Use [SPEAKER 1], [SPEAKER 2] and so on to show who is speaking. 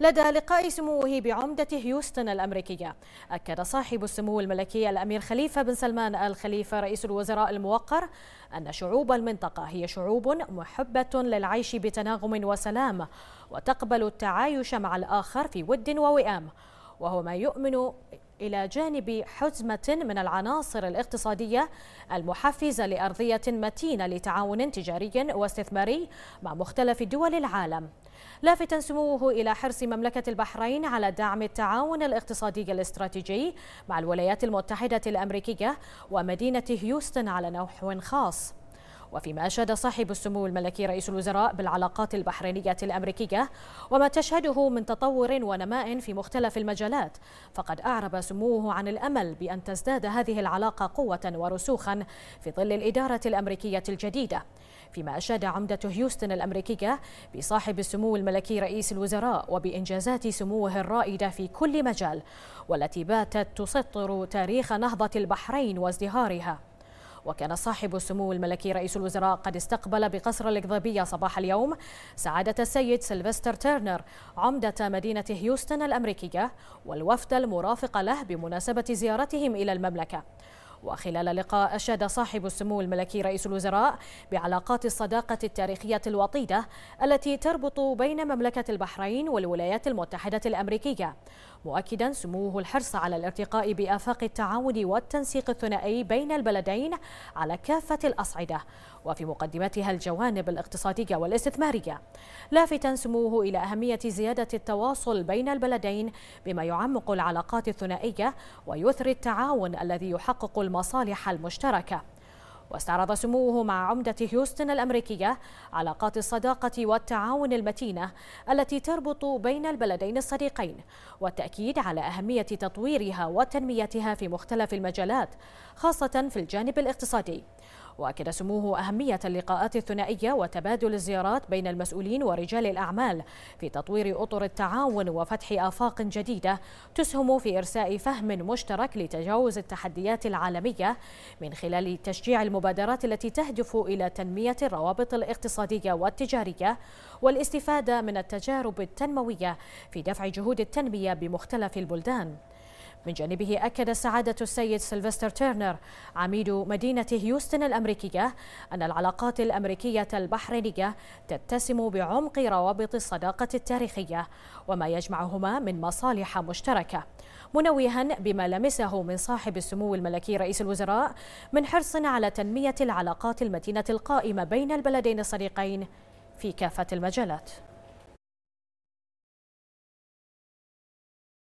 [SPEAKER 1] لدى لقاء سموه بعمدة هيوستن الأمريكية أكد صاحب السمو الملكي الأمير خليفة بن سلمان آل خليفة رئيس الوزراء الموقر أن شعوب المنطقة هي شعوب محبة للعيش بتناغم وسلام وتقبل التعايش مع الآخر في ود ووئام وهو ما يؤمن إلى جانب حزمة من العناصر الاقتصادية المحفزة لأرضية متينة لتعاون تجاري واستثماري مع مختلف دول العالم لافتا سموه إلى حرص مملكة البحرين على دعم التعاون الاقتصادي الاستراتيجي مع الولايات المتحدة الأمريكية ومدينة هيوستن على نحو خاص وفيما أشاد صاحب السمو الملكي رئيس الوزراء بالعلاقات البحرينية الأمريكية وما تشهده من تطور ونماء في مختلف المجالات فقد أعرب سموه عن الأمل بأن تزداد هذه العلاقة قوة ورسوخا في ظل الإدارة الأمريكية الجديدة فيما أشاد عمدة هيوستن الأمريكية بصاحب السمو الملكي رئيس الوزراء وبإنجازات سموه الرائدة في كل مجال والتي باتت تسطر تاريخ نهضة البحرين وازدهارها وكان صاحب السمو الملكي رئيس الوزراء قد استقبل بقصر القضيبية صباح اليوم سعادة السيد سيلفستر تيرنر عمدة مدينة هيوستن الأمريكية والوفد المرافق له بمناسبة زيارتهم إلى المملكة وخلال لقاء أشاد صاحب السمو الملكي رئيس الوزراء بعلاقات الصداقة التاريخية الوطيدة التي تربط بين مملكة البحرين والولايات المتحدة الأمريكية مؤكدا سموه الحرص على الارتقاء بآفاق التعاون والتنسيق الثنائي بين البلدين على كافة الأصعدة وفي مقدمتها الجوانب الاقتصادية والاستثمارية لافتا سموه إلى أهمية زيادة التواصل بين البلدين بما يعمق العلاقات الثنائية ويثري التعاون الذي يحقق المصالح المشتركه واستعرض سموه مع عمدة هيوستن الأمريكية علاقات الصداقة والتعاون المتينة التي تربط بين البلدين الصديقين والتأكيد على أهمية تطويرها وتنميتها في مختلف المجالات خاصة في الجانب الاقتصادي وأكد سموه أهمية اللقاءات الثنائية وتبادل الزيارات بين المسؤولين ورجال الأعمال في تطوير أطر التعاون وفتح آفاق جديدة تسهم في إرساء فهم مشترك لتجاوز التحديات العالمية من خلال تشجيع المبادرات التي تهدف إلى تنمية الروابط الاقتصادية والتجارية والاستفادة من التجارب التنموية في دفع جهود التنمية بمختلف البلدان من جانبه أكد سعادة السيد سيلفستر تيرنر عميد مدينة هيوستن الأمريكية أن العلاقات الأمريكية البحرينية تتسم بعمق روابط الصداقة التاريخية وما يجمعهما من مصالح مشتركة منوها بما لمسه من صاحب السمو الملكي رئيس الوزراء من حرص على تنمية العلاقات المتينة القائمة بين البلدين الصديقين في كافة المجالات